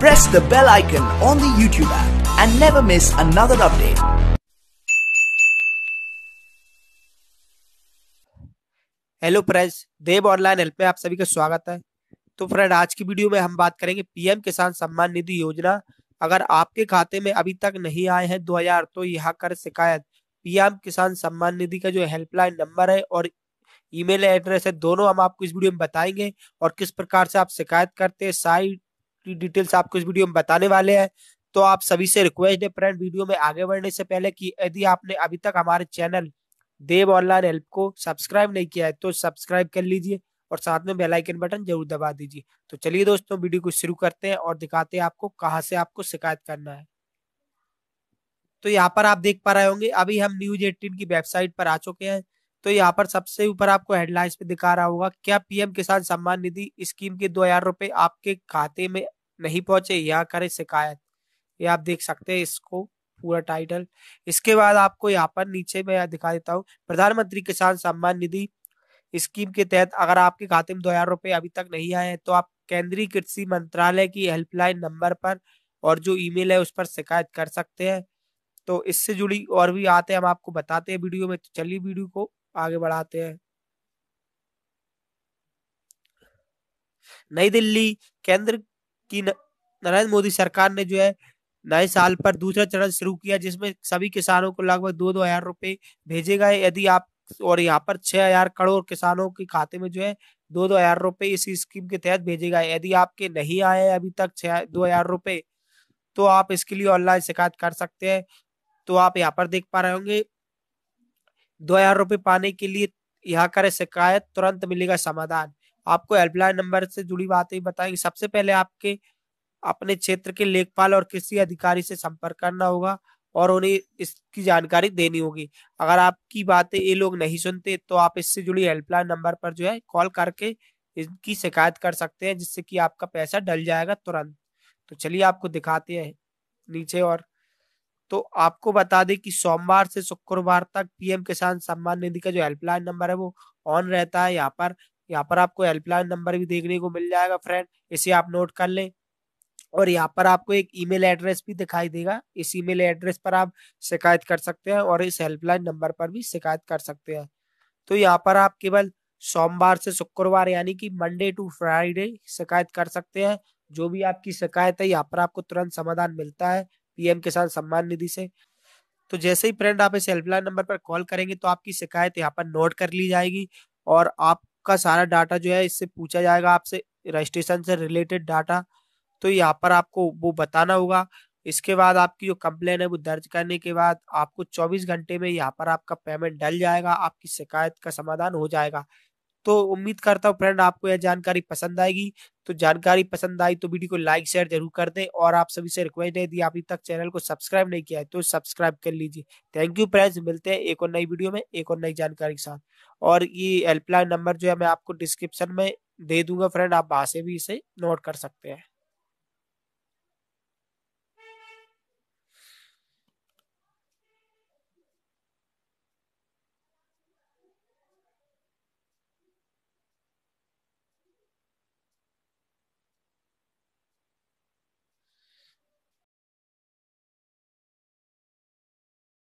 press the bell icon on the YouTube app and never miss another update. Hello friends Dev online help में आप सभी का स्वागत है तो फ्रेंड आज की वीडियो में हम बात करेंगे पीएम किसान सम्मान निधि योजना अगर आपके खाते में अभी तक नहीं आए हैं 2000 तो यहाँ कर शिकायत पीएम किसान सम्मान निधि का जो हेल्पलाइन नंबर है और ईमेल एड्रेस है दोनों हम आपको इस वीडियो में बताएंगे और किस प्रकार से आप शिकायत करते हैं साइट की डिटेल्स आपको इस वीडियो में बताने वाले हैं तो आप सभी से रिक्वेस्ट है फ्रेंड वीडियो में आगे बढ़ने से पहले कि यदि आपने अभी तक हमारे चैनल देव ऑनलाइन हेल्प को सब्सक्राइब नहीं किया है तो सब्सक्राइब कर लीजिए और साथ में बेल आइकन बटन जरूर दबा दीजिए तो चलिए दोस्तों वीडियो को शुरू करते हैं और दिखाते हैं आपको कहाँ से आपको शिकायत करना है तो यहाँ पर आप देख पा रहे होंगे अभी हम न्यूज एटीन की वेबसाइट पर आ चुके हैं तो यहाँ पर सबसे ऊपर आपको हेडलाइंस पे दिखा रहा होगा क्या पीएम किसान सम्मान निधि स्कीम के दो हजार रुपए आपके खाते में नहीं पहुंचे यहाँ करे शिकायत ये आप देख सकते हैं इसको पूरा टाइटल इसके बाद आपको यहाँ पर नीचे मैं दिखा देता हूँ प्रधानमंत्री किसान सम्मान निधि स्कीम के तहत अगर आपके खाते में दो हजार रुपये अभी तक नहीं आए हैं तो आप केंद्रीय कृषि मंत्रालय की हेल्पलाइन नंबर पर और जो ईमेल है उस पर शिकायत कर सकते हैं तो इससे जुड़ी और भी आते हैं हम आपको बताते हैं वीडियो में तो चलिए वीडियो को आगे बढ़ाते हैं नई दिल्ली केंद्र कि नरेंद्र मोदी सरकार ने जो है नए साल पर दूसरा चरण शुरू किया जिसमें सभी किसानों को लगभग दो दो हजार रुपए भेजे गए यदि आप और यहाँ पर छह हजार करोड़ किसानों के खाते में जो है दो दो हजार रुपए इस स्कीम के तहत भेजे गए यदि आपके नहीं आए अभी तक छह दो हजार रुपए तो आप इसके लिए ऑनलाइन शिकायत कर सकते हैं तो आप यहाँ पर देख पा रहे होंगे दो हजार रुपए पाने के लिए यहाँ करें शिकायत तुरंत मिलेगा समाधान आपको हेल्पलाइन नंबर से जुड़ी बातें बताएंगे सबसे पहले आपके अपने क्षेत्र के लेखपाल और कृषि अधिकारी से संपर्क करना होगा और उन्हें इसकी जानकारी देनी होगी अगर आपकी बातें ये लोग नहीं सुनते तो आप इससे जुड़ी हेल्पलाइन नंबर पर जो है कॉल करके इनकी शिकायत कर सकते हैं जिससे कि आपका पैसा डल जाएगा तुरंत तो चलिए आपको दिखाते हैं नीचे और तो आपको बता दें कि सोमवार से शुक्रवार तक पीएम किसान सम्मान निधि का जो हेल्पलाइन नंबर है वो ऑन रहता है यहाँ पर यहाँ पर आपको हेल्पलाइन नंबर भी देखने को मिल जाएगा फ्रेंड इसे आप नोट कर लें और यहाँ पर आपको एक ईमेल एड्रेस भी दिखाई देगा इस ईमेल एड्रेस पर आप शिकायत कर सकते हैं और इस हेल्पलाइन नंबर पर भी शिकायत कर सकते हैं तो यहाँ पर आप केवल सोमवार से शुक्रवार यानी कि मंडे टू फ्राइडे शिकायत कर सकते हैं जो भी आपकी शिकायत है यहाँ पर आपको तुरंत समाधान मिलता है पीएम किसान सम्मान निधि से तो जैसे ही फ्रेंड आप इस हेल्पलाइन नंबर पर कॉल करेंगे तो आपकी शिकायत यहाँ पर नोट कर ली जाएगी और आप का सारा डाटा जो है इससे पूछा जाएगा आपसे रजिस्ट्रेशन से रिलेटेड डाटा तो यहाँ पर आपको वो बताना होगा इसके बाद आपकी जो कंप्लेन है वो दर्ज करने के बाद आपको 24 घंटे में यहाँ पर आपका पेमेंट डल जाएगा आपकी शिकायत का समाधान हो जाएगा तो उम्मीद करता हूँ फ्रेंड आपको यह जानकारी पसंद आएगी तो जानकारी पसंद आई तो वीडियो को लाइक शेयर जरूर कर दें और आप सभी से रिक्वेस्ट है यदि अभी तक चैनल को सब्सक्राइब नहीं किया है तो सब्सक्राइब कर लीजिए थैंक यू फ्रेंड्स मिलते हैं एक और नई वीडियो में एक और नई जानकारी के साथ और ये हेल्पलाइन नंबर जो है मैं आपको डिस्क्रिप्शन में दे दूंगा फ्रेंड आप वहां से भी इसे नोट कर सकते हैं